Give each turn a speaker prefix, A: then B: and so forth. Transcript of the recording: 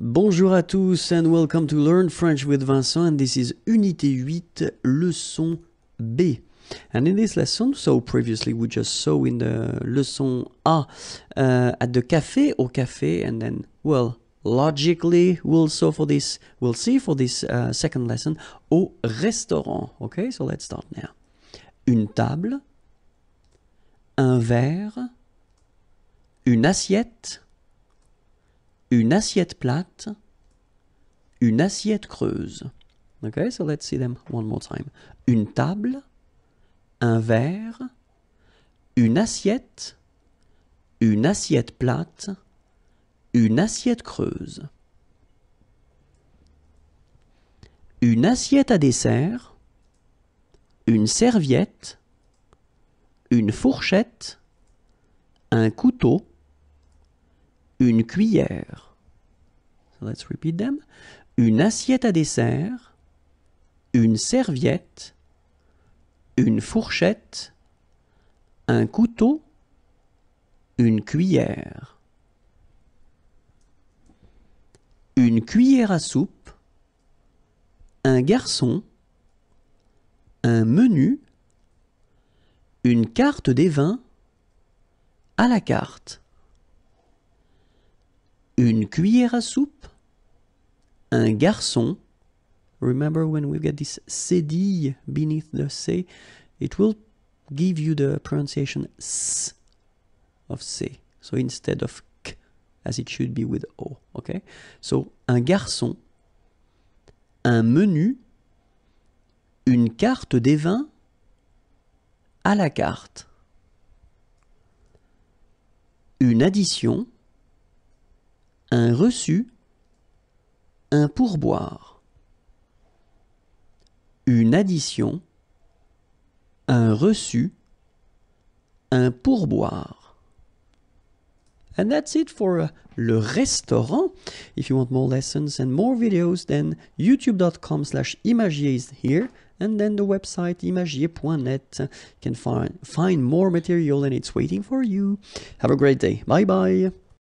A: Bonjour à tous and welcome to Learn French with Vincent and this is Unité 8, leçon B. And in this lesson, so previously we just saw in the leçon A à uh, at the café, au café, and then, well, logically we'll so for this, we'll see for this uh, second lesson, au restaurant. Okay, so let's start now. Une table, un verre, une assiette, une assiette plate, une assiette creuse. Okay, so let's see them one more time. Une table, un verre, une assiette, une assiette plate, une assiette creuse. Une assiette à dessert, une serviette, une fourchette, un couteau, une cuillère. Let's repeat them. Une assiette à dessert, une serviette, une fourchette, un couteau, une cuillère. Une cuillère à soupe, un garçon, un menu, une carte des vins, à la carte une cuillère à soupe, un garçon. Remember when we get this cédille beneath the C, it will give you the pronunciation S of C. So instead of K, as it should be with O. Okay? So un garçon, un menu, une carte des vins à la carte, une addition, un reçu, un pourboire, une addition, un reçu, un pourboire. And that's it for uh, le restaurant. If you want more lessons and more videos, then youtube.com slash imagier is here. And then the website imagier.net can find, find more material and it's waiting for you. Have a great day. Bye bye.